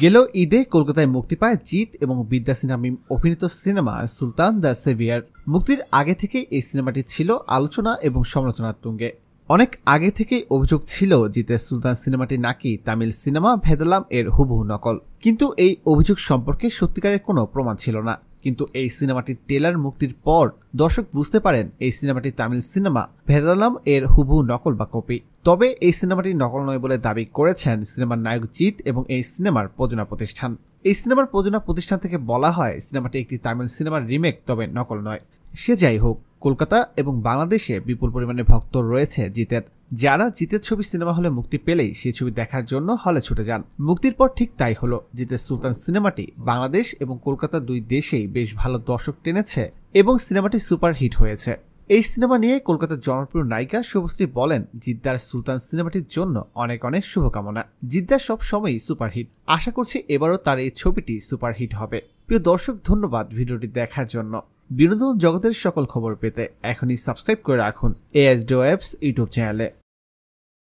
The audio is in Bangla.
গেল ঈদে কলকাতায় মুক্তি পায় জিৎ এবং বিদ্যা সিনামিম অভিনীত সিনেমা সুলতান দ্য সেভিয়ার মুক্তির আগে থেকেই এই সিনেমাটি ছিল আলোচনা এবং সমালোচনার তুঙ্গে অনেক আগে থেকেই অভিযোগ ছিল জিতের সুলতান সিনেমাটি নাকি তামিল সিনেমা ভেদালাম এর হুবহু নকল কিন্তু এই অভিযোগ সম্পর্কে সত্যিকারের কোনো প্রমাণ ছিল না কিন্তু এই সিনেমাটির টেলার মুক্তির পর দর্শক বুঝতে পারেন এই সিনেমাটি তামিল সিনেমা ভেদালাম এর হুবু নকল বা কপি তবে এই সিনেমাটি নকল নয় বলে দাবি করেছেন সিনেমার নায়ক জিৎ এবং এই সিনেমার প্রযোজনা প্রতিষ্ঠান এই সিনেমার প্রযোজনা প্রতিষ্ঠান থেকে বলা হয় সিনেমাটি একটি তামিল সিনেমার রিমেক তবে নকল নয় সে যাই হোক কলকাতা এবং বাংলাদেশে বিপুল পরিমাণে ভক্ত রয়েছে জিতের যারা জিতের ছবি সিনেমা হলে মুক্তি পেলেই সেই ছবি দেখার জন্য হলে ছুটে যান মুক্তির পর ঠিক তাই হলো জিতের সুলতান সিনেমাটি বাংলাদেশ এবং কলকাতা দুই দেশেই বেশ ভালো দর্শক টেনেছে এবং সিনেমাটি সুপার হিট হয়েছে এই সিনেমা নিয়ে কলকাতার জনপ্রিয় নায়িকা শুভশ্রী বলেন জিদ্দার সুলতান সিনেমাটির জন্য অনেক অনেক শুভকামনা জিদ্দার সব সময়ই সুপারহিট আশা করছি এবারও তার এই ছবিটি সুপারহিট হবে প্রিয় দর্শক ধন্যবাদ ভিডিওটি দেখার জন্য বিনোদন জগতের সকল খবর পেতে এখনই সাবস্ক্রাইব করে রাখুন এএসডিও অ্যাপস ইউটিউব চ্যানেলে